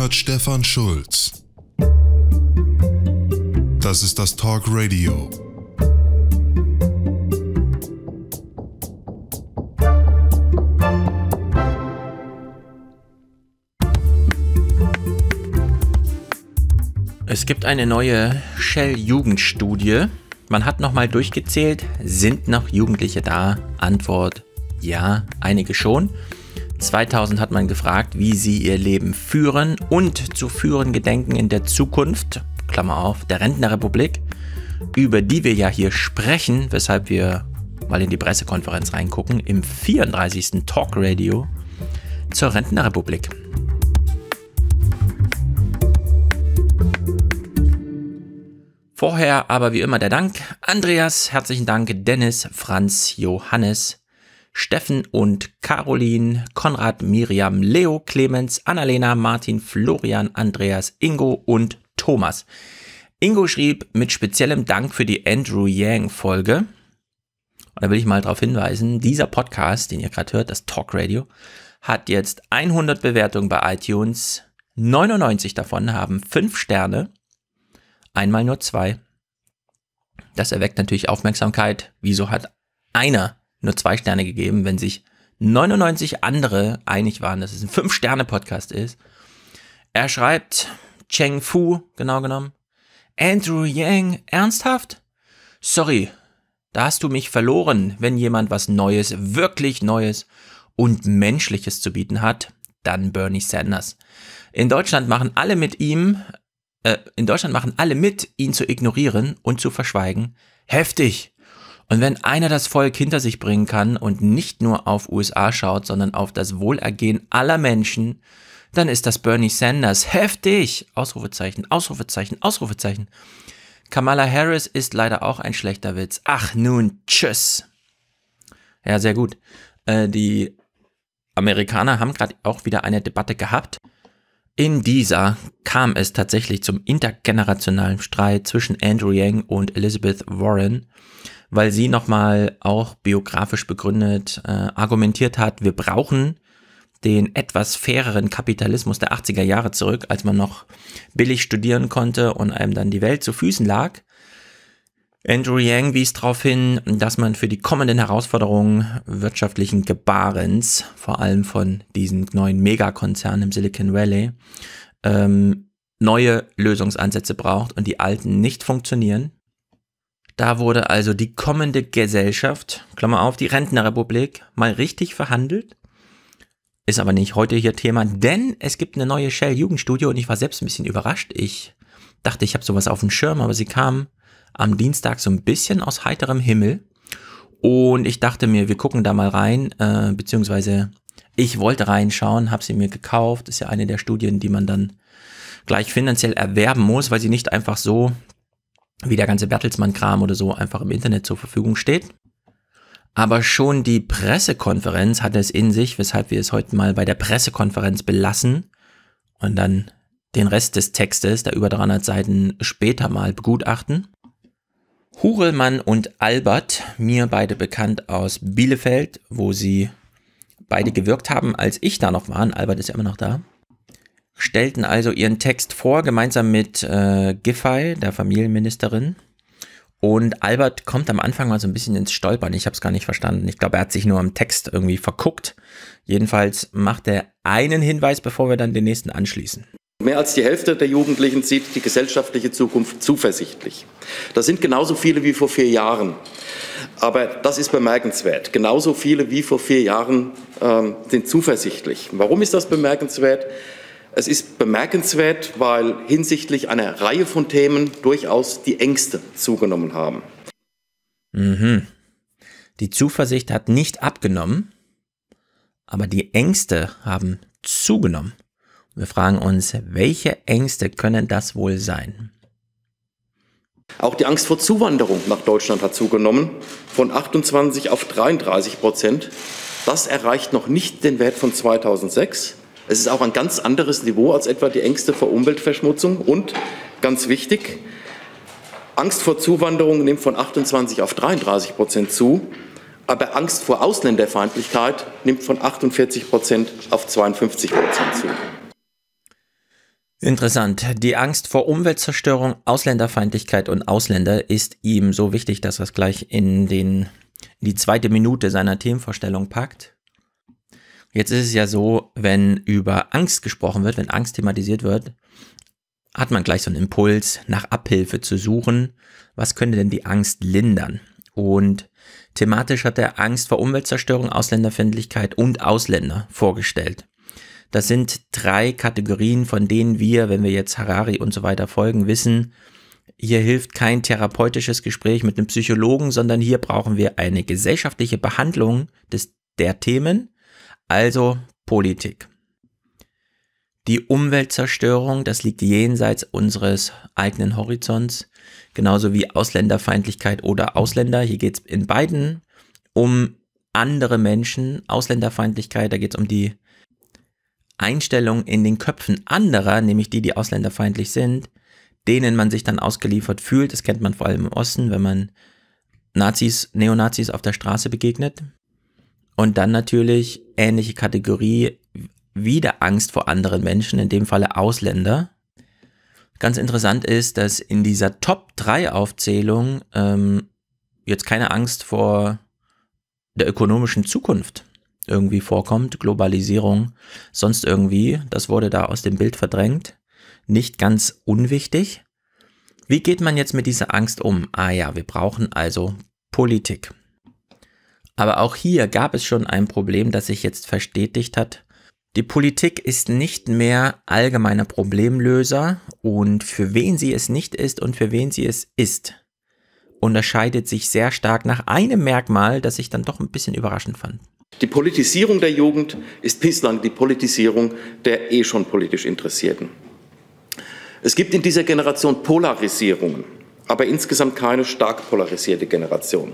hört Stefan Schulz. Das ist das Talk Radio. Es gibt eine neue Shell-Jugendstudie. Man hat nochmal durchgezählt, sind noch Jugendliche da? Antwort ja, einige schon. 2000 hat man gefragt, wie sie ihr Leben führen und zu führen gedenken in der Zukunft, Klammer auf, der Rentnerrepublik, über die wir ja hier sprechen, weshalb wir mal in die Pressekonferenz reingucken, im 34. Talk Radio zur Rentnerrepublik. Vorher aber wie immer der Dank. Andreas, herzlichen Dank. Dennis, Franz, Johannes, Steffen und Caroline, Konrad, Miriam, Leo, Clemens, Annalena, Martin, Florian, Andreas, Ingo und Thomas. Ingo schrieb mit speziellem Dank für die Andrew Yang Folge. Und da will ich mal darauf hinweisen, dieser Podcast, den ihr gerade hört, das Talk Radio, hat jetzt 100 Bewertungen bei iTunes. 99 davon haben 5 Sterne, einmal nur 2. Das erweckt natürlich Aufmerksamkeit. Wieso hat einer nur zwei Sterne gegeben, wenn sich 99 andere einig waren, dass es ein Fünf-Sterne-Podcast ist. Er schreibt Cheng Fu, genau genommen. Andrew Yang, ernsthaft? Sorry, da hast du mich verloren, wenn jemand was Neues, wirklich Neues und Menschliches zu bieten hat, dann Bernie Sanders. In Deutschland machen alle mit ihm, äh, in Deutschland machen alle mit, ihn zu ignorieren und zu verschweigen. Heftig! Und wenn einer das Volk hinter sich bringen kann und nicht nur auf USA schaut, sondern auf das Wohlergehen aller Menschen, dann ist das Bernie Sanders. Heftig! Ausrufezeichen, Ausrufezeichen, Ausrufezeichen. Kamala Harris ist leider auch ein schlechter Witz. Ach nun, tschüss. Ja, sehr gut. Äh, die Amerikaner haben gerade auch wieder eine Debatte gehabt. In dieser kam es tatsächlich zum intergenerationalen Streit zwischen Andrew Yang und Elizabeth Warren weil sie nochmal auch biografisch begründet äh, argumentiert hat, wir brauchen den etwas faireren Kapitalismus der 80er Jahre zurück, als man noch billig studieren konnte und einem dann die Welt zu Füßen lag. Andrew Yang wies darauf hin, dass man für die kommenden Herausforderungen wirtschaftlichen Gebarens, vor allem von diesen neuen Megakonzernen im Silicon Valley, ähm, neue Lösungsansätze braucht und die alten nicht funktionieren. Da wurde also die kommende Gesellschaft, Klammer auf, die Rentnerrepublik, mal richtig verhandelt. Ist aber nicht heute hier Thema, denn es gibt eine neue Shell Jugendstudie und ich war selbst ein bisschen überrascht. Ich dachte, ich habe sowas auf dem Schirm, aber sie kam am Dienstag so ein bisschen aus heiterem Himmel. Und ich dachte mir, wir gucken da mal rein, äh, beziehungsweise ich wollte reinschauen, habe sie mir gekauft. Ist ja eine der Studien, die man dann gleich finanziell erwerben muss, weil sie nicht einfach so wie der ganze Bertelsmann-Kram oder so einfach im Internet zur Verfügung steht. Aber schon die Pressekonferenz hatte es in sich, weshalb wir es heute mal bei der Pressekonferenz belassen und dann den Rest des Textes, der über 300 Seiten später mal begutachten. Hurelmann und Albert, mir beide bekannt aus Bielefeld, wo sie beide gewirkt haben, als ich da noch war. Albert ist ja immer noch da stellten also ihren Text vor, gemeinsam mit äh, Giffey, der Familienministerin. Und Albert kommt am Anfang mal so ein bisschen ins Stolpern. Ich habe es gar nicht verstanden. Ich glaube, er hat sich nur am Text irgendwie verguckt. Jedenfalls macht er einen Hinweis, bevor wir dann den nächsten anschließen. Mehr als die Hälfte der Jugendlichen sieht die gesellschaftliche Zukunft zuversichtlich. Das sind genauso viele wie vor vier Jahren. Aber das ist bemerkenswert. Genauso viele wie vor vier Jahren ähm, sind zuversichtlich. Warum ist das bemerkenswert? Es ist bemerkenswert, weil hinsichtlich einer Reihe von Themen durchaus die Ängste zugenommen haben. Mhm. Die Zuversicht hat nicht abgenommen, aber die Ängste haben zugenommen. Wir fragen uns, welche Ängste können das wohl sein? Auch die Angst vor Zuwanderung nach Deutschland hat zugenommen, von 28 auf 33 Prozent. Das erreicht noch nicht den Wert von 2006 es ist auch ein ganz anderes Niveau als etwa die Ängste vor Umweltverschmutzung und, ganz wichtig, Angst vor Zuwanderung nimmt von 28 auf 33 Prozent zu, aber Angst vor Ausländerfeindlichkeit nimmt von 48 Prozent auf 52 Prozent zu. Interessant. Die Angst vor Umweltzerstörung, Ausländerfeindlichkeit und Ausländer ist ihm so wichtig, dass er es gleich in, den, in die zweite Minute seiner Themenvorstellung packt. Jetzt ist es ja so, wenn über Angst gesprochen wird, wenn Angst thematisiert wird, hat man gleich so einen Impuls, nach Abhilfe zu suchen. Was könnte denn die Angst lindern? Und thematisch hat er Angst vor Umweltzerstörung, Ausländerfindlichkeit und Ausländer vorgestellt. Das sind drei Kategorien, von denen wir, wenn wir jetzt Harari und so weiter folgen, wissen, hier hilft kein therapeutisches Gespräch mit einem Psychologen, sondern hier brauchen wir eine gesellschaftliche Behandlung des, der Themen also Politik. Die Umweltzerstörung, das liegt jenseits unseres eigenen Horizonts, genauso wie Ausländerfeindlichkeit oder Ausländer. Hier geht es in beiden um andere Menschen. Ausländerfeindlichkeit, da geht es um die Einstellung in den Köpfen anderer, nämlich die, die ausländerfeindlich sind, denen man sich dann ausgeliefert fühlt. Das kennt man vor allem im Osten, wenn man Nazis, Neonazis auf der Straße begegnet. Und dann natürlich ähnliche Kategorie wieder Angst vor anderen Menschen, in dem Falle Ausländer. Ganz interessant ist, dass in dieser Top 3 Aufzählung ähm, jetzt keine Angst vor der ökonomischen Zukunft irgendwie vorkommt, Globalisierung, sonst irgendwie, das wurde da aus dem Bild verdrängt. Nicht ganz unwichtig. Wie geht man jetzt mit dieser Angst um? Ah ja, wir brauchen also Politik. Aber auch hier gab es schon ein Problem, das sich jetzt verstetigt hat. Die Politik ist nicht mehr allgemeiner Problemlöser und für wen sie es nicht ist und für wen sie es ist, unterscheidet sich sehr stark nach einem Merkmal, das ich dann doch ein bisschen überraschend fand. Die Politisierung der Jugend ist bislang die Politisierung der eh schon politisch Interessierten. Es gibt in dieser Generation Polarisierungen aber insgesamt keine stark polarisierte Generation.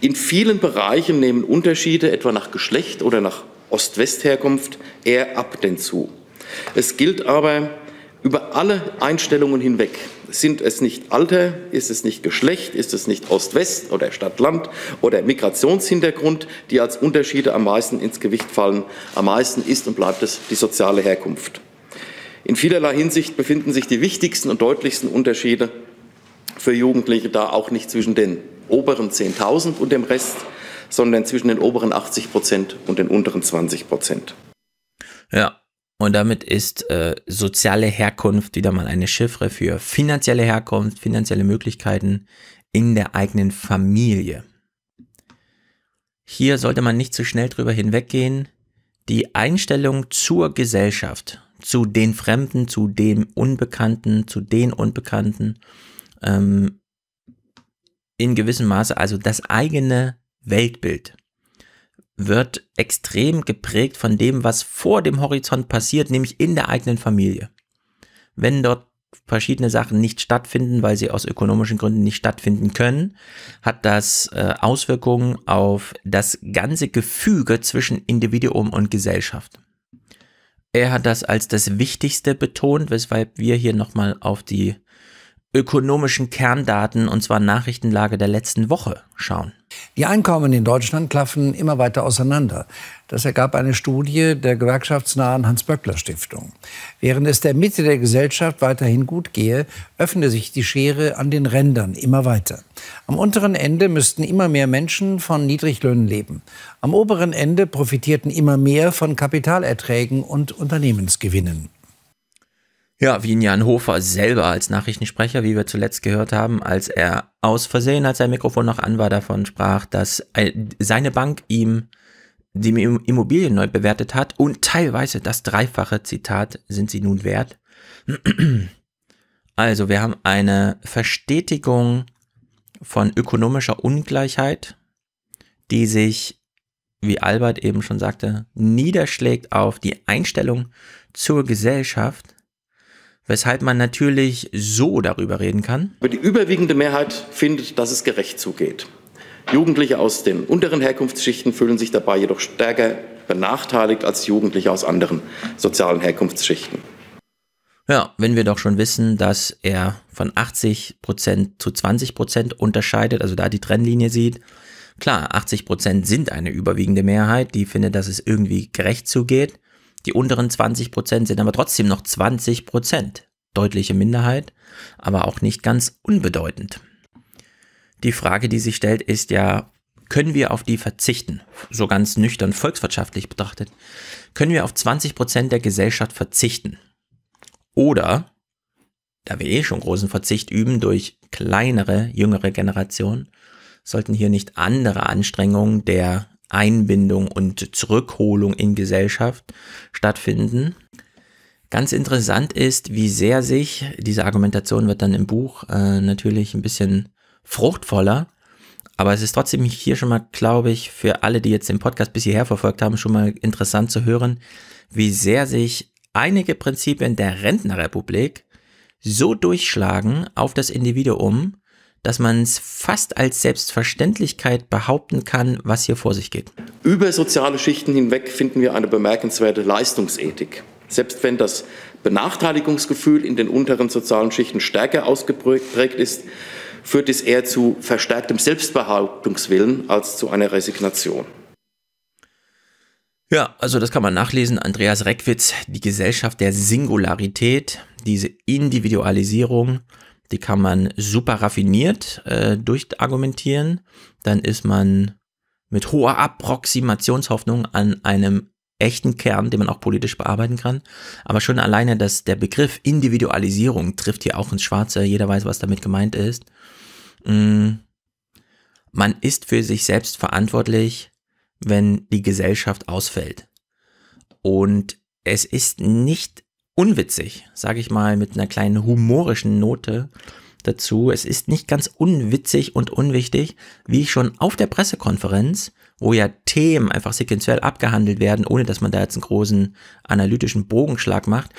In vielen Bereichen nehmen Unterschiede, etwa nach Geschlecht oder nach Ost-West-Herkunft, eher ab denn zu. Es gilt aber über alle Einstellungen hinweg. Sind es nicht Alter, ist es nicht Geschlecht, ist es nicht Ost-West oder Stadt-Land oder Migrationshintergrund, die als Unterschiede am meisten ins Gewicht fallen. Am meisten ist und bleibt es die soziale Herkunft. In vielerlei Hinsicht befinden sich die wichtigsten und deutlichsten Unterschiede für Jugendliche da auch nicht zwischen den oberen 10.000 und dem Rest, sondern zwischen den oberen 80 Prozent und den unteren 20 Prozent. Ja, und damit ist äh, soziale Herkunft wieder mal eine Chiffre für finanzielle Herkunft, finanzielle Möglichkeiten in der eigenen Familie. Hier sollte man nicht zu so schnell drüber hinweggehen. Die Einstellung zur Gesellschaft, zu den Fremden, zu dem Unbekannten, zu den Unbekannten, ähm, in gewissem Maße, also das eigene Weltbild wird extrem geprägt von dem, was vor dem Horizont passiert, nämlich in der eigenen Familie. Wenn dort verschiedene Sachen nicht stattfinden, weil sie aus ökonomischen Gründen nicht stattfinden können, hat das äh, Auswirkungen auf das ganze Gefüge zwischen Individuum und Gesellschaft. Er hat das als das Wichtigste betont, weshalb wir hier nochmal auf die ökonomischen Kerndaten, und zwar Nachrichtenlage der letzten Woche, schauen. Die Einkommen in Deutschland klaffen immer weiter auseinander. Das ergab eine Studie der gewerkschaftsnahen Hans-Böckler-Stiftung. Während es der Mitte der Gesellschaft weiterhin gut gehe, öffne sich die Schere an den Rändern immer weiter. Am unteren Ende müssten immer mehr Menschen von Niedriglöhnen leben. Am oberen Ende profitierten immer mehr von Kapitalerträgen und Unternehmensgewinnen. Ja, wie Jan Hofer selber als Nachrichtensprecher, wie wir zuletzt gehört haben, als er aus Versehen, als sein Mikrofon noch an war, davon sprach, dass äh, seine Bank ihm die Immobilien neu bewertet hat und teilweise das dreifache Zitat sind sie nun wert. Also, wir haben eine Verstetigung von ökonomischer Ungleichheit, die sich, wie Albert eben schon sagte, niederschlägt auf die Einstellung zur Gesellschaft weshalb man natürlich so darüber reden kann. Aber die überwiegende Mehrheit findet, dass es gerecht zugeht. Jugendliche aus den unteren Herkunftsschichten fühlen sich dabei jedoch stärker benachteiligt als Jugendliche aus anderen sozialen Herkunftsschichten. Ja, wenn wir doch schon wissen, dass er von 80% zu 20% unterscheidet, also da die Trennlinie sieht. Klar, 80% sind eine überwiegende Mehrheit, die findet, dass es irgendwie gerecht zugeht. Die unteren 20 Prozent sind aber trotzdem noch 20 Prozent. Deutliche Minderheit, aber auch nicht ganz unbedeutend. Die Frage, die sich stellt, ist ja, können wir auf die verzichten? So ganz nüchtern volkswirtschaftlich betrachtet. Können wir auf 20 Prozent der Gesellschaft verzichten? Oder, da wir eh schon großen Verzicht üben durch kleinere, jüngere Generationen, sollten hier nicht andere Anstrengungen der Einbindung und Zurückholung in Gesellschaft stattfinden. Ganz interessant ist, wie sehr sich, diese Argumentation wird dann im Buch äh, natürlich ein bisschen fruchtvoller, aber es ist trotzdem hier schon mal, glaube ich, für alle, die jetzt den Podcast bis hierher verfolgt haben, schon mal interessant zu hören, wie sehr sich einige Prinzipien der Rentnerrepublik so durchschlagen auf das Individuum, dass man es fast als Selbstverständlichkeit behaupten kann, was hier vor sich geht. Über soziale Schichten hinweg finden wir eine bemerkenswerte Leistungsethik. Selbst wenn das Benachteiligungsgefühl in den unteren sozialen Schichten stärker ausgeprägt ist, führt es eher zu verstärktem Selbstbehauptungswillen als zu einer Resignation. Ja, also das kann man nachlesen. Andreas Reckwitz, die Gesellschaft der Singularität, diese Individualisierung, die kann man super raffiniert äh, durchargumentieren. Dann ist man mit hoher Approximationshoffnung an einem echten Kern, den man auch politisch bearbeiten kann. Aber schon alleine, dass der Begriff Individualisierung trifft hier auch ins Schwarze. Jeder weiß, was damit gemeint ist. Mm. Man ist für sich selbst verantwortlich, wenn die Gesellschaft ausfällt. Und es ist nicht unwitzig, sage ich mal mit einer kleinen humorischen Note dazu. Es ist nicht ganz unwitzig und unwichtig, wie ich schon auf der Pressekonferenz, wo ja Themen einfach sequenziell abgehandelt werden, ohne dass man da jetzt einen großen analytischen Bogenschlag macht,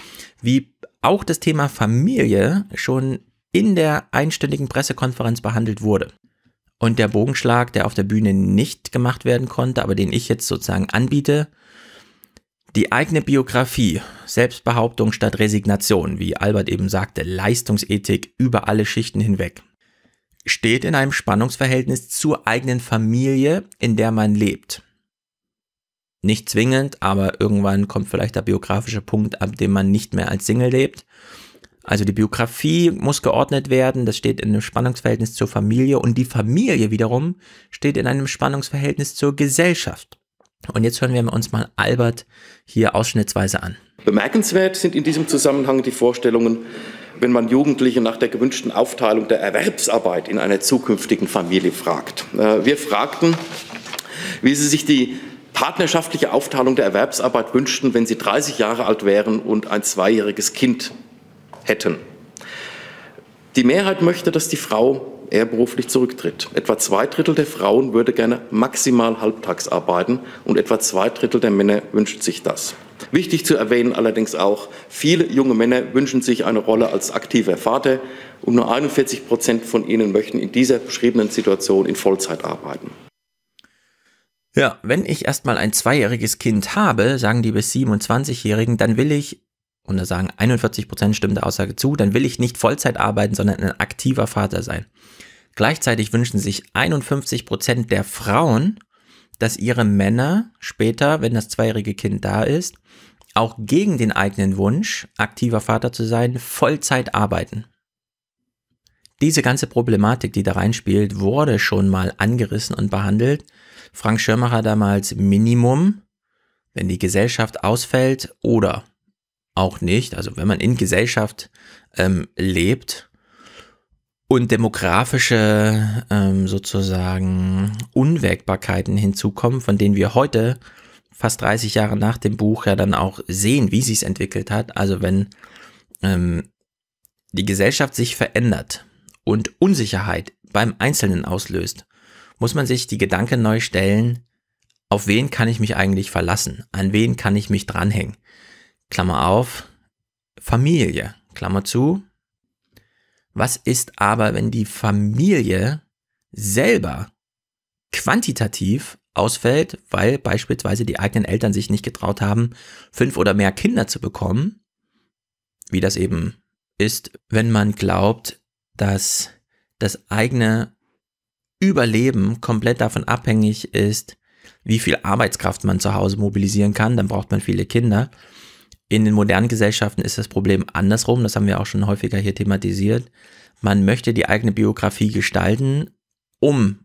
wie auch das Thema Familie schon in der einstündigen Pressekonferenz behandelt wurde. Und der Bogenschlag, der auf der Bühne nicht gemacht werden konnte, aber den ich jetzt sozusagen anbiete, die eigene Biografie, Selbstbehauptung statt Resignation, wie Albert eben sagte, Leistungsethik über alle Schichten hinweg, steht in einem Spannungsverhältnis zur eigenen Familie, in der man lebt. Nicht zwingend, aber irgendwann kommt vielleicht der biografische Punkt, ab dem man nicht mehr als Single lebt. Also die Biografie muss geordnet werden, das steht in einem Spannungsverhältnis zur Familie und die Familie wiederum steht in einem Spannungsverhältnis zur Gesellschaft. Und jetzt hören wir uns mal Albert hier ausschnittsweise an. Bemerkenswert sind in diesem Zusammenhang die Vorstellungen, wenn man Jugendliche nach der gewünschten Aufteilung der Erwerbsarbeit in einer zukünftigen Familie fragt. Äh, wir fragten, wie sie sich die partnerschaftliche Aufteilung der Erwerbsarbeit wünschten, wenn sie 30 Jahre alt wären und ein zweijähriges Kind hätten. Die Mehrheit möchte, dass die Frau er beruflich zurücktritt. Etwa zwei Drittel der Frauen würde gerne maximal halbtags arbeiten und etwa zwei Drittel der Männer wünscht sich das. Wichtig zu erwähnen allerdings auch, viele junge Männer wünschen sich eine Rolle als aktiver Vater und nur 41 Prozent von ihnen möchten in dieser beschriebenen Situation in Vollzeit arbeiten. Ja, wenn ich erstmal ein zweijähriges Kind habe, sagen die bis 27-Jährigen, dann will ich, und da sagen 41 Prozent stimmt der Aussage zu, dann will ich nicht Vollzeit arbeiten, sondern ein aktiver Vater sein. Gleichzeitig wünschen sich 51 Prozent der Frauen, dass ihre Männer später, wenn das zweijährige Kind da ist, auch gegen den eigenen Wunsch, aktiver Vater zu sein, Vollzeit arbeiten. Diese ganze Problematik, die da reinspielt, wurde schon mal angerissen und behandelt. Frank Schirmacher damals Minimum, wenn die Gesellschaft ausfällt oder auch nicht, also wenn man in Gesellschaft ähm, lebt, und demografische ähm, sozusagen Unwägbarkeiten hinzukommen, von denen wir heute fast 30 Jahre nach dem Buch ja dann auch sehen, wie sich es entwickelt hat. Also wenn ähm, die Gesellschaft sich verändert und Unsicherheit beim Einzelnen auslöst, muss man sich die Gedanken neu stellen, auf wen kann ich mich eigentlich verlassen? An wen kann ich mich dranhängen? Klammer auf, Familie, Klammer zu, was ist aber, wenn die Familie selber quantitativ ausfällt, weil beispielsweise die eigenen Eltern sich nicht getraut haben, fünf oder mehr Kinder zu bekommen, wie das eben ist, wenn man glaubt, dass das eigene Überleben komplett davon abhängig ist, wie viel Arbeitskraft man zu Hause mobilisieren kann, dann braucht man viele Kinder. In den modernen Gesellschaften ist das Problem andersrum, das haben wir auch schon häufiger hier thematisiert. Man möchte die eigene Biografie gestalten, um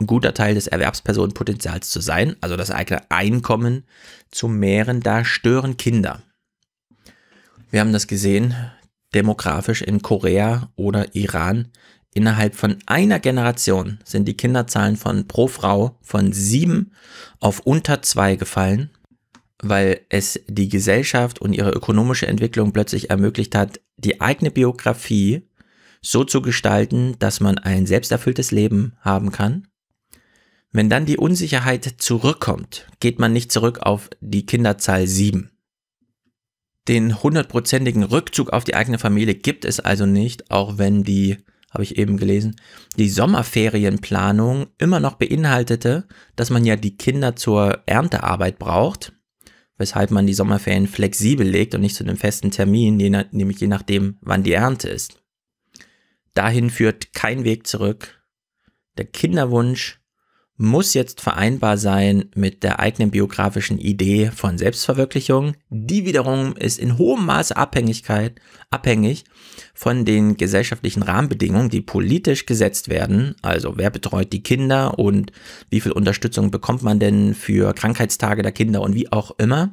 ein guter Teil des Erwerbspersonenpotenzials zu sein, also das eigene Einkommen zu mehren, da stören Kinder. Wir haben das gesehen, demografisch in Korea oder Iran. Innerhalb von einer Generation sind die Kinderzahlen von pro Frau von sieben auf unter zwei gefallen weil es die Gesellschaft und ihre ökonomische Entwicklung plötzlich ermöglicht hat, die eigene Biografie so zu gestalten, dass man ein selbsterfülltes Leben haben kann. Wenn dann die Unsicherheit zurückkommt, geht man nicht zurück auf die Kinderzahl 7. Den hundertprozentigen Rückzug auf die eigene Familie gibt es also nicht, auch wenn die, habe ich eben gelesen, die Sommerferienplanung immer noch beinhaltete, dass man ja die Kinder zur Erntearbeit braucht weshalb man die Sommerferien flexibel legt und nicht zu einem festen Termin, je nach, nämlich je nachdem, wann die Ernte ist. Dahin führt kein Weg zurück. Der Kinderwunsch muss jetzt vereinbar sein mit der eigenen biografischen Idee von Selbstverwirklichung. Die wiederum ist in hohem Maße Abhängigkeit, abhängig von den gesellschaftlichen Rahmenbedingungen, die politisch gesetzt werden. Also wer betreut die Kinder und wie viel Unterstützung bekommt man denn für Krankheitstage der Kinder und wie auch immer.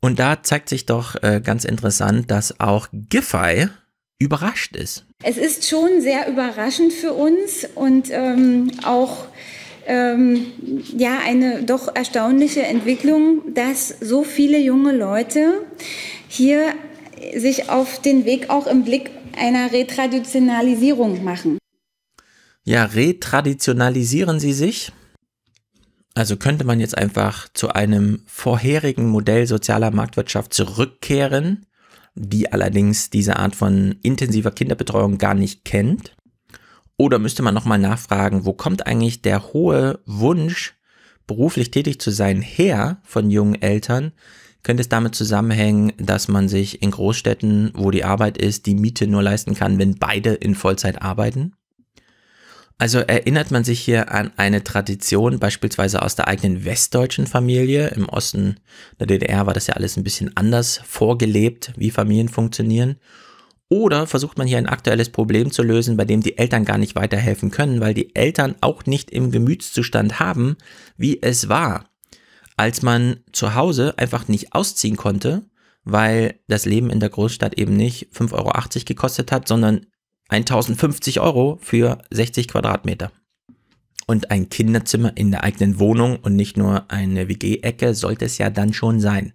Und da zeigt sich doch äh, ganz interessant, dass auch Giffey überrascht ist. Es ist schon sehr überraschend für uns und ähm, auch ähm, ja eine doch erstaunliche Entwicklung, dass so viele junge Leute hier sich auf den Weg auch im Blick einer Retraditionalisierung machen. Ja, retraditionalisieren sie sich? Also könnte man jetzt einfach zu einem vorherigen Modell sozialer Marktwirtschaft zurückkehren, die allerdings diese Art von intensiver Kinderbetreuung gar nicht kennt? Oder müsste man nochmal nachfragen, wo kommt eigentlich der hohe Wunsch, beruflich tätig zu sein, her von jungen Eltern? Könnte es damit zusammenhängen, dass man sich in Großstädten, wo die Arbeit ist, die Miete nur leisten kann, wenn beide in Vollzeit arbeiten? Also erinnert man sich hier an eine Tradition, beispielsweise aus der eigenen westdeutschen Familie. Im Osten der DDR war das ja alles ein bisschen anders vorgelebt, wie Familien funktionieren. Oder versucht man hier ein aktuelles Problem zu lösen, bei dem die Eltern gar nicht weiterhelfen können, weil die Eltern auch nicht im Gemütszustand haben, wie es war, als man zu Hause einfach nicht ausziehen konnte, weil das Leben in der Großstadt eben nicht 5,80 Euro gekostet hat, sondern 1050 Euro für 60 Quadratmeter. Und ein Kinderzimmer in der eigenen Wohnung und nicht nur eine WG-Ecke sollte es ja dann schon sein.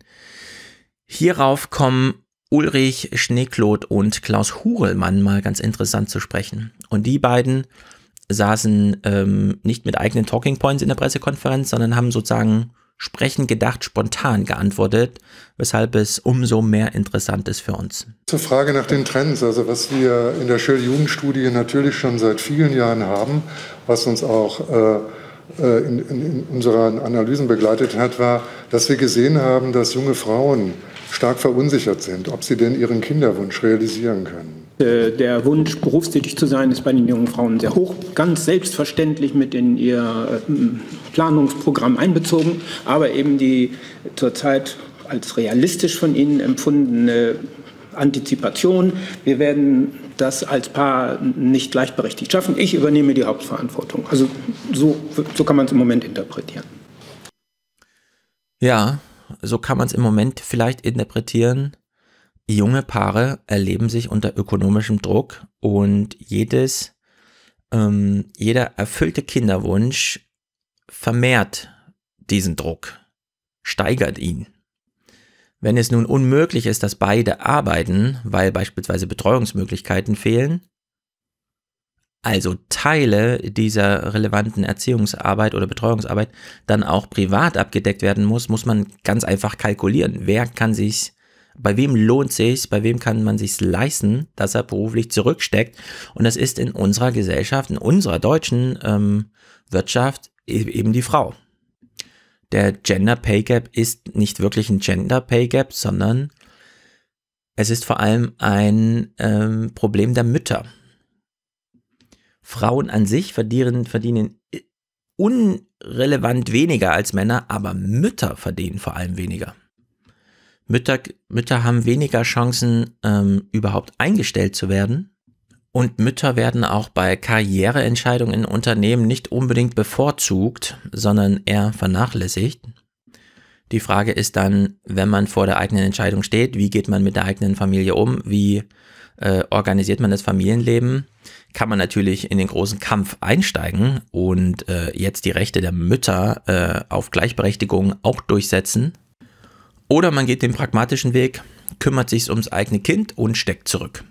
Hierauf kommen Ulrich Schneeklot und Klaus Hurelmann mal ganz interessant zu sprechen. Und die beiden saßen ähm, nicht mit eigenen Talking Points in der Pressekonferenz, sondern haben sozusagen sprechen gedacht, spontan geantwortet, weshalb es umso mehr interessant ist für uns. Zur Frage nach den Trends, also was wir in der Schell-Jugendstudie natürlich schon seit vielen Jahren haben, was uns auch äh, äh in, in, in unseren Analysen begleitet hat, war, dass wir gesehen haben, dass junge Frauen stark verunsichert sind, ob sie denn ihren Kinderwunsch realisieren können. Äh, der Wunsch, berufstätig zu sein, ist bei den jungen Frauen sehr hoch, ganz selbstverständlich mit in ihr äh, Planungsprogramm einbezogen, aber eben die zurzeit als realistisch von ihnen empfundene Antizipation. Wir werden das als Paar nicht gleichberechtigt schaffen. Ich übernehme die Hauptverantwortung. Also so, so kann man es im Moment interpretieren. Ja, so kann man es im Moment vielleicht interpretieren, junge Paare erleben sich unter ökonomischem Druck und jedes, ähm, jeder erfüllte Kinderwunsch vermehrt diesen Druck, steigert ihn. Wenn es nun unmöglich ist, dass beide arbeiten, weil beispielsweise Betreuungsmöglichkeiten fehlen, also Teile dieser relevanten Erziehungsarbeit oder Betreuungsarbeit dann auch privat abgedeckt werden muss, muss man ganz einfach kalkulieren. Wer kann sich bei wem lohnt sich, bei wem kann man sich leisten, dass er beruflich zurücksteckt. Und das ist in unserer Gesellschaft, in unserer deutschen ähm, Wirtschaft e-, eben die Frau. Der Gender Pay Gap ist nicht wirklich ein Gender Pay Gap, sondern es ist vor allem ein ähm, Problem der Mütter. Frauen an sich verdienen, verdienen äh, unrelevant weniger als Männer, aber Mütter verdienen vor allem weniger. Mütter, Mütter haben weniger Chancen, ähm, überhaupt eingestellt zu werden. Und Mütter werden auch bei Karriereentscheidungen in Unternehmen nicht unbedingt bevorzugt, sondern eher vernachlässigt. Die Frage ist dann, wenn man vor der eigenen Entscheidung steht, wie geht man mit der eigenen Familie um? Wie äh, organisiert man das Familienleben, kann man natürlich in den großen Kampf einsteigen und äh, jetzt die Rechte der Mütter äh, auf Gleichberechtigung auch durchsetzen. Oder man geht den pragmatischen Weg, kümmert sich ums eigene Kind und steckt zurück.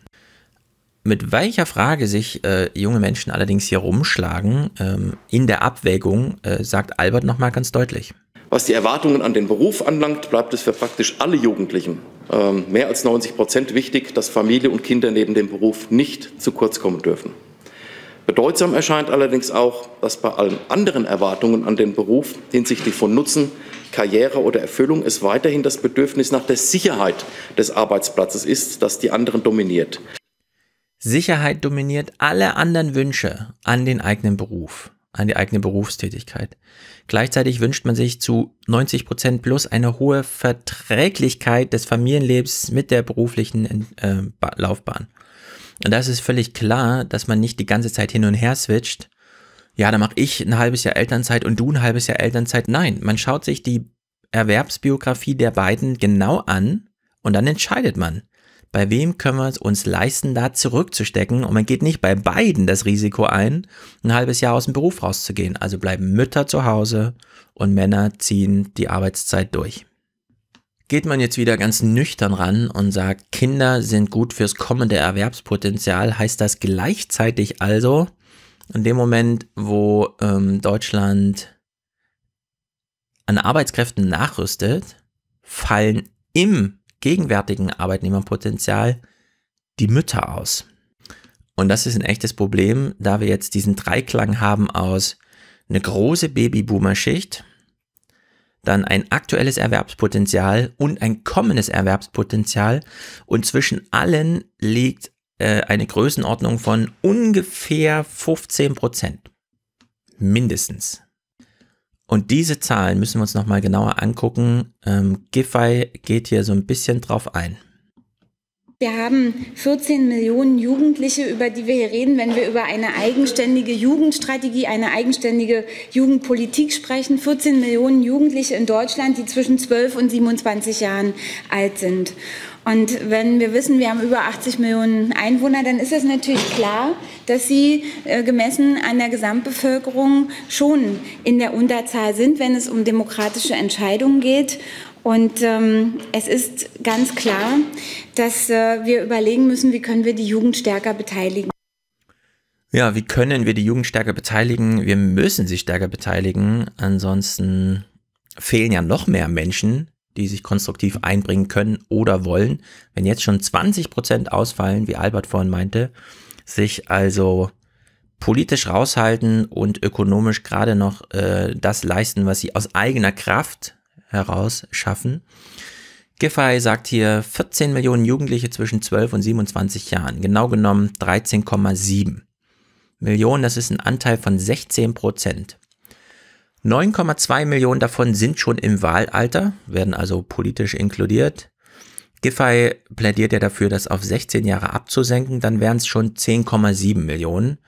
Mit welcher Frage sich äh, junge Menschen allerdings hier rumschlagen, ähm, in der Abwägung, äh, sagt Albert nochmal ganz deutlich. Was die Erwartungen an den Beruf anlangt, bleibt es für praktisch alle Jugendlichen ähm, mehr als 90 Prozent wichtig, dass Familie und Kinder neben dem Beruf nicht zu kurz kommen dürfen. Bedeutsam erscheint allerdings auch, dass bei allen anderen Erwartungen an den Beruf hinsichtlich von Nutzen, Karriere oder Erfüllung es weiterhin das Bedürfnis nach der Sicherheit des Arbeitsplatzes ist, das die anderen dominiert. Sicherheit dominiert alle anderen Wünsche an den eigenen Beruf an die eigene Berufstätigkeit. Gleichzeitig wünscht man sich zu 90 Prozent plus eine hohe Verträglichkeit des Familienlebens mit der beruflichen äh, Laufbahn. Und das ist völlig klar, dass man nicht die ganze Zeit hin und her switcht. Ja, dann mache ich ein halbes Jahr Elternzeit und du ein halbes Jahr Elternzeit. Nein, man schaut sich die Erwerbsbiografie der beiden genau an und dann entscheidet man bei wem können wir es uns leisten, da zurückzustecken und man geht nicht bei beiden das Risiko ein, ein halbes Jahr aus dem Beruf rauszugehen. Also bleiben Mütter zu Hause und Männer ziehen die Arbeitszeit durch. Geht man jetzt wieder ganz nüchtern ran und sagt, Kinder sind gut fürs kommende Erwerbspotenzial, heißt das gleichzeitig also, in dem Moment, wo ähm, Deutschland an Arbeitskräften nachrüstet, fallen im gegenwärtigen Arbeitnehmerpotenzial die Mütter aus. Und das ist ein echtes Problem, da wir jetzt diesen Dreiklang haben aus eine große Babyboomer-Schicht, dann ein aktuelles Erwerbspotenzial und ein kommendes Erwerbspotenzial. Und zwischen allen liegt äh, eine Größenordnung von ungefähr 15 Prozent. Mindestens. Und diese Zahlen müssen wir uns nochmal genauer angucken. Ähm, Giffey geht hier so ein bisschen drauf ein. Wir haben 14 Millionen Jugendliche, über die wir hier reden, wenn wir über eine eigenständige Jugendstrategie, eine eigenständige Jugendpolitik sprechen. 14 Millionen Jugendliche in Deutschland, die zwischen 12 und 27 Jahren alt sind. Und wenn wir wissen, wir haben über 80 Millionen Einwohner, dann ist es natürlich klar, dass sie äh, gemessen an der Gesamtbevölkerung schon in der Unterzahl sind, wenn es um demokratische Entscheidungen geht. Und ähm, es ist ganz klar, dass äh, wir überlegen müssen, wie können wir die Jugend stärker beteiligen. Ja, wie können wir die Jugend stärker beteiligen? Wir müssen sie stärker beteiligen. Ansonsten fehlen ja noch mehr Menschen, die sich konstruktiv einbringen können oder wollen. Wenn jetzt schon 20 Prozent ausfallen, wie Albert vorhin meinte, sich also politisch raushalten und ökonomisch gerade noch äh, das leisten, was sie aus eigener Kraft heraus schaffen. Giffey sagt hier 14 Millionen Jugendliche zwischen 12 und 27 Jahren, genau genommen 13,7 Millionen, das ist ein Anteil von 16 Prozent. 9,2 Millionen davon sind schon im Wahlalter, werden also politisch inkludiert. Giffey plädiert ja dafür, das auf 16 Jahre abzusenken, dann wären es schon 10,7 Millionen.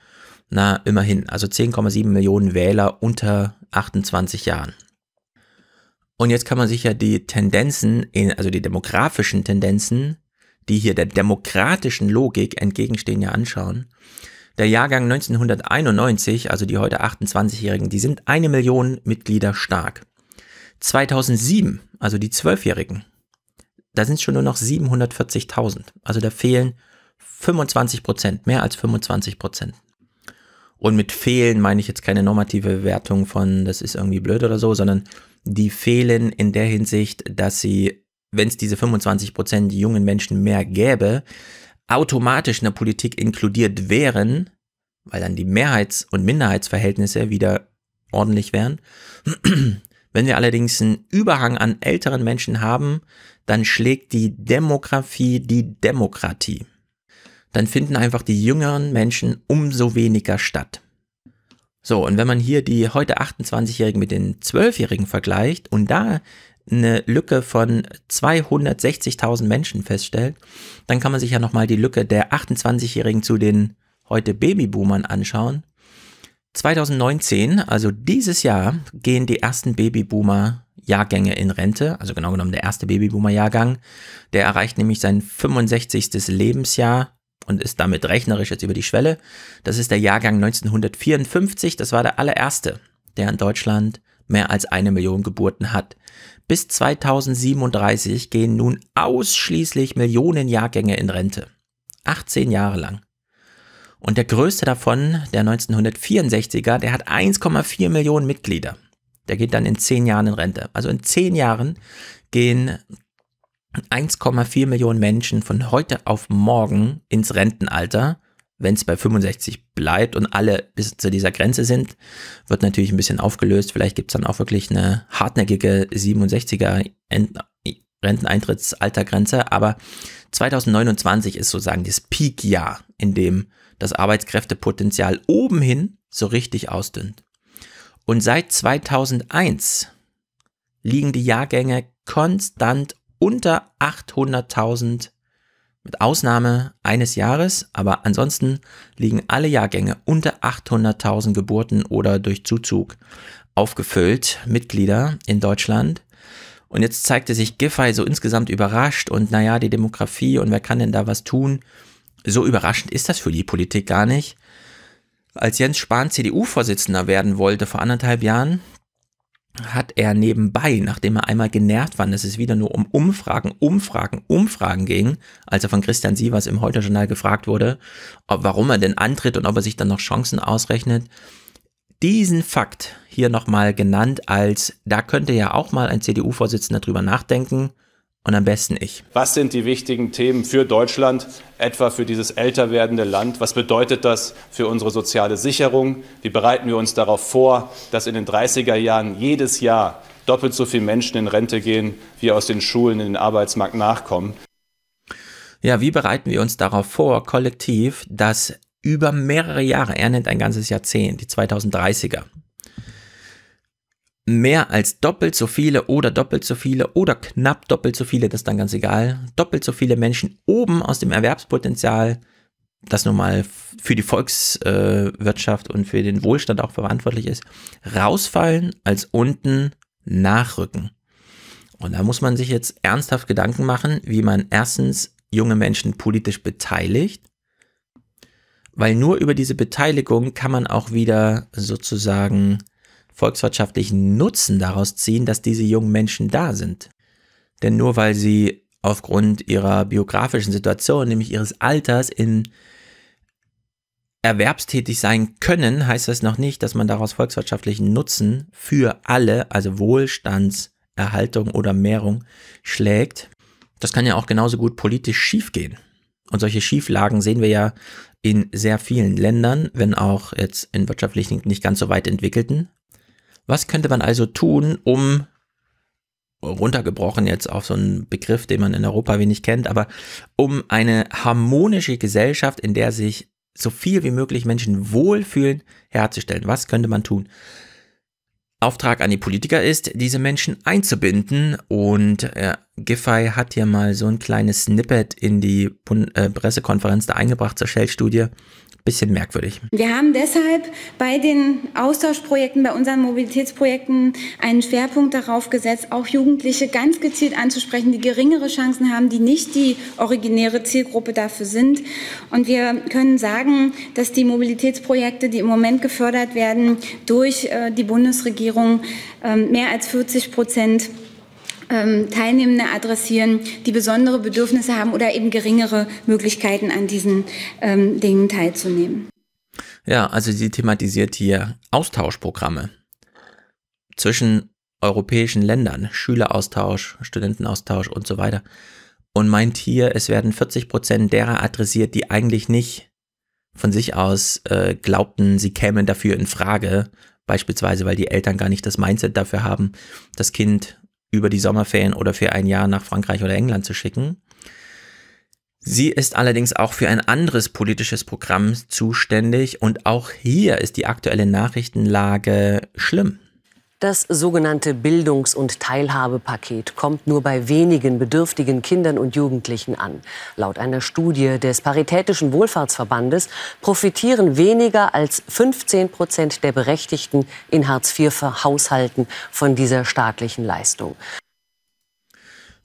Na, immerhin, also 10,7 Millionen Wähler unter 28 Jahren. Und jetzt kann man sich ja die Tendenzen, also die demografischen Tendenzen, die hier der demokratischen Logik entgegenstehen, ja anschauen. Der Jahrgang 1991, also die heute 28-Jährigen, die sind eine Million Mitglieder stark. 2007, also die 12-Jährigen, da sind es schon nur noch 740.000. Also da fehlen 25 Prozent, mehr als 25 Prozent. Und mit fehlen meine ich jetzt keine normative Wertung von, das ist irgendwie blöd oder so, sondern die fehlen in der Hinsicht, dass sie, wenn es diese 25 Prozent jungen Menschen mehr gäbe, automatisch in der Politik inkludiert wären, weil dann die Mehrheits- und Minderheitsverhältnisse wieder ordentlich wären. Wenn wir allerdings einen Überhang an älteren Menschen haben, dann schlägt die Demografie die Demokratie. Dann finden einfach die jüngeren Menschen umso weniger statt. So, und wenn man hier die heute 28-Jährigen mit den 12-Jährigen vergleicht und da eine Lücke von 260.000 Menschen feststellt, dann kann man sich ja nochmal die Lücke der 28-Jährigen zu den heute Babyboomern anschauen. 2019, also dieses Jahr, gehen die ersten Babyboomer Jahrgänge in Rente, also genau genommen der erste Babyboomer Jahrgang, der erreicht nämlich sein 65. Lebensjahr und ist damit rechnerisch jetzt über die Schwelle. Das ist der Jahrgang 1954, das war der allererste, der in Deutschland mehr als eine Million Geburten hat. Bis 2037 gehen nun ausschließlich Millionen Jahrgänge in Rente. 18 Jahre lang. Und der größte davon, der 1964er, der hat 1,4 Millionen Mitglieder. Der geht dann in 10 Jahren in Rente. Also in 10 Jahren gehen 1,4 Millionen Menschen von heute auf morgen ins Rentenalter wenn es bei 65 bleibt und alle bis zu dieser Grenze sind, wird natürlich ein bisschen aufgelöst. Vielleicht gibt es dann auch wirklich eine hartnäckige 67er Renteneintrittsaltergrenze. Aber 2029 ist sozusagen das Peak-Jahr, in dem das Arbeitskräftepotenzial oben hin so richtig ausdünnt. Und seit 2001 liegen die Jahrgänge konstant unter 800.000 mit Ausnahme eines Jahres, aber ansonsten liegen alle Jahrgänge unter 800.000 Geburten oder durch Zuzug aufgefüllt Mitglieder in Deutschland. Und jetzt zeigte sich Giffey so insgesamt überrascht und naja, die Demografie und wer kann denn da was tun? So überraschend ist das für die Politik gar nicht. Als Jens Spahn CDU-Vorsitzender werden wollte vor anderthalb Jahren, hat er nebenbei, nachdem er einmal genervt war, dass es wieder nur um Umfragen, Umfragen, Umfragen ging, als er von Christian Sievers im Heute-Journal gefragt wurde, ob, warum er denn antritt und ob er sich dann noch Chancen ausrechnet, diesen Fakt hier nochmal genannt als, da könnte ja auch mal ein CDU-Vorsitzender drüber nachdenken, und am besten ich. Was sind die wichtigen Themen für Deutschland, etwa für dieses älter werdende Land? Was bedeutet das für unsere soziale Sicherung? Wie bereiten wir uns darauf vor, dass in den 30er Jahren jedes Jahr doppelt so viele Menschen in Rente gehen, wie aus den Schulen in den Arbeitsmarkt nachkommen? Ja, wie bereiten wir uns darauf vor, kollektiv, dass über mehrere Jahre, er nennt ein ganzes Jahrzehnt, die 2030er, mehr als doppelt so viele oder doppelt so viele oder knapp doppelt so viele, das ist dann ganz egal, doppelt so viele Menschen oben aus dem Erwerbspotenzial, das nun mal für die Volkswirtschaft äh, und für den Wohlstand auch verantwortlich ist, rausfallen als unten nachrücken. Und da muss man sich jetzt ernsthaft Gedanken machen, wie man erstens junge Menschen politisch beteiligt, weil nur über diese Beteiligung kann man auch wieder sozusagen volkswirtschaftlichen Nutzen daraus ziehen, dass diese jungen Menschen da sind. Denn nur weil sie aufgrund ihrer biografischen Situation, nämlich ihres Alters, in erwerbstätig sein können, heißt das noch nicht, dass man daraus volkswirtschaftlichen Nutzen für alle, also Wohlstandserhaltung oder Mehrung, schlägt. Das kann ja auch genauso gut politisch schiefgehen. Und solche Schieflagen sehen wir ja in sehr vielen Ländern, wenn auch jetzt in wirtschaftlich nicht ganz so weit entwickelten, was könnte man also tun, um runtergebrochen jetzt auf so einen Begriff, den man in Europa wenig kennt, aber um eine harmonische Gesellschaft, in der sich so viel wie möglich Menschen wohlfühlen, herzustellen. Was könnte man tun? Auftrag an die Politiker ist, diese Menschen einzubinden und äh, Giffey hat hier mal so ein kleines Snippet in die Bund äh, Pressekonferenz da eingebracht zur Shell-Studie bisschen merkwürdig. Wir haben deshalb bei den Austauschprojekten, bei unseren Mobilitätsprojekten einen Schwerpunkt darauf gesetzt, auch Jugendliche ganz gezielt anzusprechen, die geringere Chancen haben, die nicht die originäre Zielgruppe dafür sind. Und wir können sagen, dass die Mobilitätsprojekte, die im Moment gefördert werden, durch äh, die Bundesregierung ähm, mehr als 40 Prozent ähm, Teilnehmende adressieren, die besondere Bedürfnisse haben oder eben geringere Möglichkeiten an diesen ähm, Dingen teilzunehmen. Ja, also sie thematisiert hier Austauschprogramme zwischen europäischen Ländern, Schüleraustausch, Studentenaustausch und so weiter. Und meint hier, es werden 40 Prozent derer adressiert, die eigentlich nicht von sich aus äh, glaubten, sie kämen dafür in Frage, beispielsweise weil die Eltern gar nicht das Mindset dafür haben, das Kind über die Sommerferien oder für ein Jahr nach Frankreich oder England zu schicken. Sie ist allerdings auch für ein anderes politisches Programm zuständig und auch hier ist die aktuelle Nachrichtenlage schlimm. Das sogenannte Bildungs- und Teilhabepaket kommt nur bei wenigen bedürftigen Kindern und Jugendlichen an. Laut einer Studie des Paritätischen Wohlfahrtsverbandes profitieren weniger als 15 Prozent der Berechtigten in Hartz-IV-Haushalten von dieser staatlichen Leistung.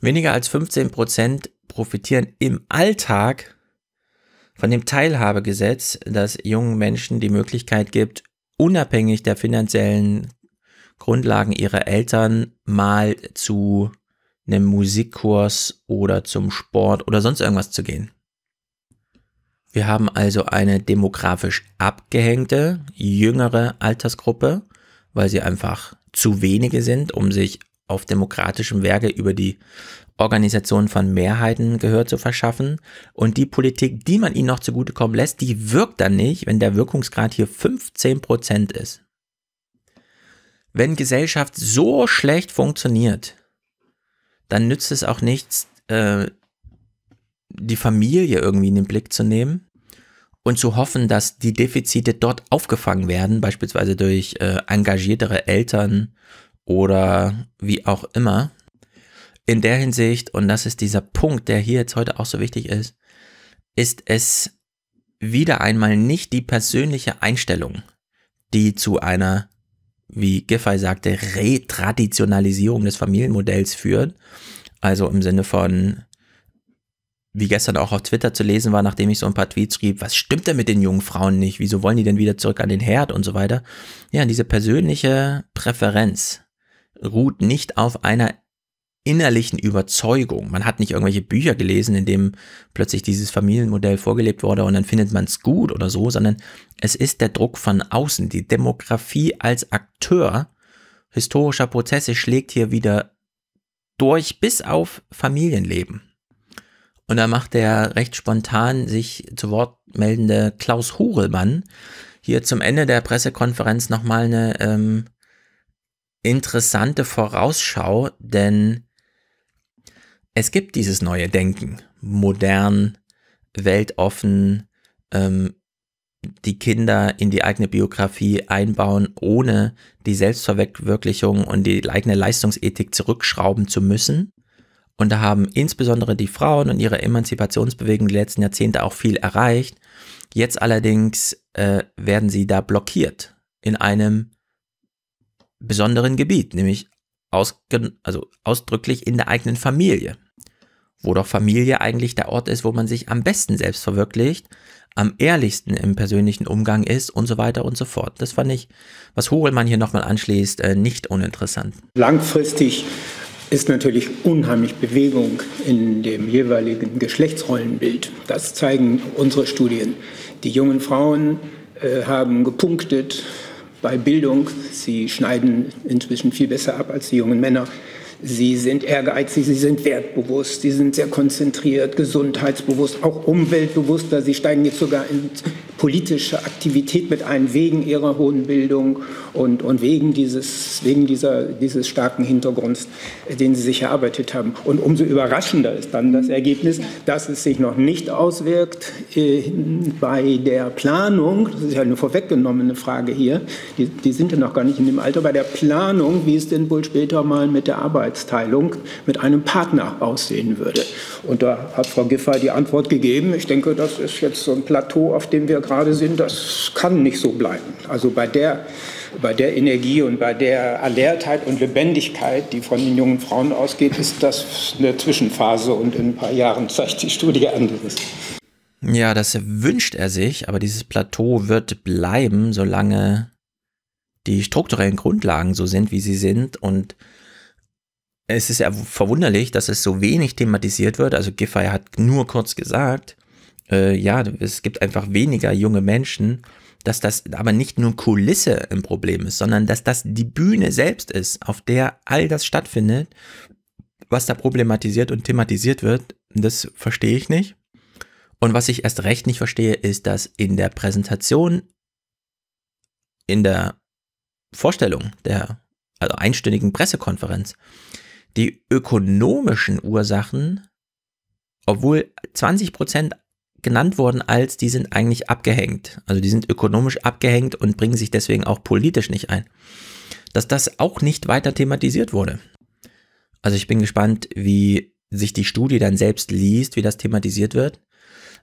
Weniger als 15 Prozent profitieren im Alltag von dem Teilhabegesetz, das jungen Menschen die Möglichkeit gibt, unabhängig der finanziellen Grundlagen ihrer Eltern mal zu einem Musikkurs oder zum Sport oder sonst irgendwas zu gehen. Wir haben also eine demografisch abgehängte, jüngere Altersgruppe, weil sie einfach zu wenige sind, um sich auf demokratischem Werke über die Organisation von Mehrheiten Gehör zu verschaffen. Und die Politik, die man ihnen noch zugutekommen lässt, die wirkt dann nicht, wenn der Wirkungsgrad hier 15% Prozent ist wenn Gesellschaft so schlecht funktioniert, dann nützt es auch nichts, äh, die Familie irgendwie in den Blick zu nehmen und zu hoffen, dass die Defizite dort aufgefangen werden, beispielsweise durch äh, engagiertere Eltern oder wie auch immer. In der Hinsicht, und das ist dieser Punkt, der hier jetzt heute auch so wichtig ist, ist es wieder einmal nicht die persönliche Einstellung, die zu einer wie Giffey sagte, Retraditionalisierung des Familienmodells führt. Also im Sinne von, wie gestern auch auf Twitter zu lesen war, nachdem ich so ein paar Tweets schrieb, was stimmt denn mit den jungen Frauen nicht? Wieso wollen die denn wieder zurück an den Herd und so weiter? Ja, diese persönliche Präferenz ruht nicht auf einer innerlichen Überzeugung. Man hat nicht irgendwelche Bücher gelesen, in dem plötzlich dieses Familienmodell vorgelebt wurde und dann findet man es gut oder so, sondern es ist der Druck von außen. Die Demografie als Akteur historischer Prozesse schlägt hier wieder durch bis auf Familienleben. Und da macht der recht spontan sich zu Wort meldende Klaus Hurelmann hier zum Ende der Pressekonferenz nochmal eine ähm, interessante Vorausschau, denn es gibt dieses neue Denken, modern, weltoffen, ähm, die Kinder in die eigene Biografie einbauen, ohne die Selbstverwirklichung und die eigene Leistungsethik zurückschrauben zu müssen. Und da haben insbesondere die Frauen und ihre Emanzipationsbewegung die letzten Jahrzehnte auch viel erreicht. Jetzt allerdings äh, werden sie da blockiert in einem besonderen Gebiet, nämlich also ausdrücklich in der eigenen Familie, wo doch Familie eigentlich der Ort ist, wo man sich am besten selbst verwirklicht, am ehrlichsten im persönlichen Umgang ist und so weiter und so fort. Das fand ich, was Hohlmann hier nochmal anschließt, äh, nicht uninteressant. Langfristig ist natürlich unheimlich Bewegung in dem jeweiligen Geschlechtsrollenbild. Das zeigen unsere Studien. Die jungen Frauen äh, haben gepunktet, bei Bildung. Sie schneiden inzwischen viel besser ab als die jungen Männer. Sie sind ehrgeizig, sie sind wertbewusst, sie sind sehr konzentriert, gesundheitsbewusst, auch umweltbewusster. Sie steigen jetzt sogar in politische Aktivität mit ein, wegen ihrer hohen Bildung und, und wegen, dieses, wegen dieser, dieses starken Hintergrunds, den sie sich erarbeitet haben. Und umso überraschender ist dann das Ergebnis, dass es sich noch nicht auswirkt äh, bei der Planung, das ist ja eine vorweggenommene Frage hier, die, die sind ja noch gar nicht in dem Alter, bei der Planung, wie es denn wohl später mal mit der Arbeit Arbeitsteilung mit einem Partner aussehen würde. Und da hat Frau Giffey die Antwort gegeben. Ich denke, das ist jetzt so ein Plateau, auf dem wir gerade sind. Das kann nicht so bleiben. Also bei der, bei der Energie und bei der Alertheit und Lebendigkeit, die von den jungen Frauen ausgeht, ist das eine Zwischenphase. Und in ein paar Jahren zeigt die Studie anderes. Ja, das wünscht er sich, aber dieses Plateau wird bleiben, solange die strukturellen Grundlagen so sind, wie sie sind und es ist ja verwunderlich, dass es so wenig thematisiert wird. Also Giffey hat nur kurz gesagt, äh, ja, es gibt einfach weniger junge Menschen, dass das aber nicht nur Kulisse im Problem ist, sondern dass das die Bühne selbst ist, auf der all das stattfindet, was da problematisiert und thematisiert wird. Das verstehe ich nicht. Und was ich erst recht nicht verstehe, ist, dass in der Präsentation, in der Vorstellung der also einstündigen Pressekonferenz, die ökonomischen Ursachen, obwohl 20 Prozent genannt worden als, die sind eigentlich abgehängt. Also die sind ökonomisch abgehängt und bringen sich deswegen auch politisch nicht ein. Dass das auch nicht weiter thematisiert wurde. Also ich bin gespannt, wie sich die Studie dann selbst liest, wie das thematisiert wird.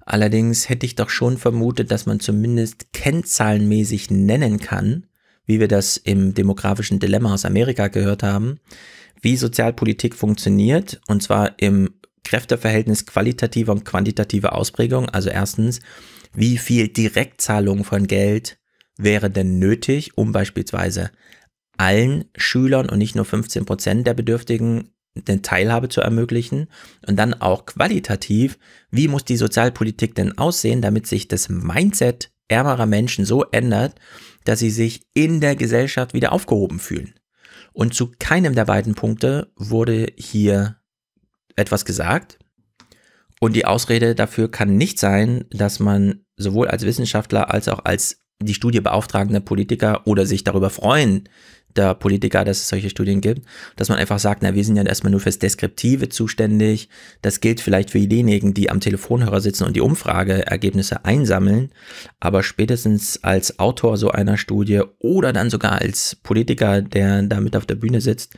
Allerdings hätte ich doch schon vermutet, dass man zumindest kennzahlenmäßig nennen kann, wie wir das im demografischen Dilemma aus Amerika gehört haben, wie Sozialpolitik funktioniert, und zwar im Kräfteverhältnis qualitativer und quantitativer Ausprägung. Also erstens, wie viel Direktzahlung von Geld wäre denn nötig, um beispielsweise allen Schülern und nicht nur 15 Prozent der Bedürftigen den Teilhabe zu ermöglichen und dann auch qualitativ, wie muss die Sozialpolitik denn aussehen, damit sich das Mindset ärmerer Menschen so ändert, dass sie sich in der Gesellschaft wieder aufgehoben fühlen. Und zu keinem der beiden Punkte wurde hier etwas gesagt. Und die Ausrede dafür kann nicht sein, dass man sowohl als Wissenschaftler als auch als die Studie beauftragende Politiker oder sich darüber freuen, der Politiker, dass es solche Studien gibt, dass man einfach sagt, na, wir sind ja erstmal nur fürs Deskriptive zuständig. Das gilt vielleicht für diejenigen, die am Telefonhörer sitzen und die Umfrageergebnisse einsammeln. Aber spätestens als Autor so einer Studie oder dann sogar als Politiker, der da mit auf der Bühne sitzt,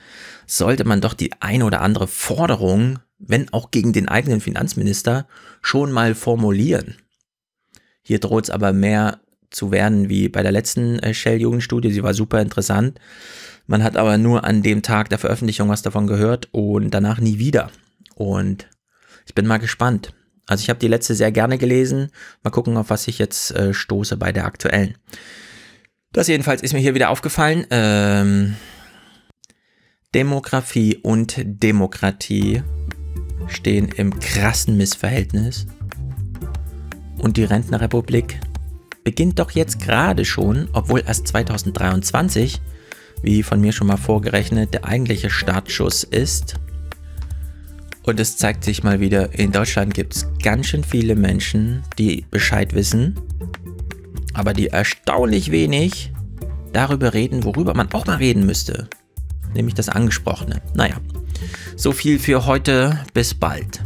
sollte man doch die eine oder andere Forderung, wenn auch gegen den eigenen Finanzminister, schon mal formulieren. Hier droht es aber mehr zu werden wie bei der letzten äh, Shell-Jugendstudie. Sie war super interessant. Man hat aber nur an dem Tag der Veröffentlichung was davon gehört und danach nie wieder. Und ich bin mal gespannt. Also ich habe die letzte sehr gerne gelesen. Mal gucken, auf was ich jetzt äh, stoße bei der aktuellen. Das jedenfalls ist mir hier wieder aufgefallen. Ähm, Demografie und Demokratie stehen im krassen Missverhältnis. Und die Rentnerrepublik beginnt doch jetzt gerade schon, obwohl erst 2023, wie von mir schon mal vorgerechnet, der eigentliche Startschuss ist. Und es zeigt sich mal wieder, in Deutschland gibt es ganz schön viele Menschen, die Bescheid wissen, aber die erstaunlich wenig darüber reden, worüber man auch mal reden müsste. Nämlich das Angesprochene. Naja, so viel für heute. Bis bald.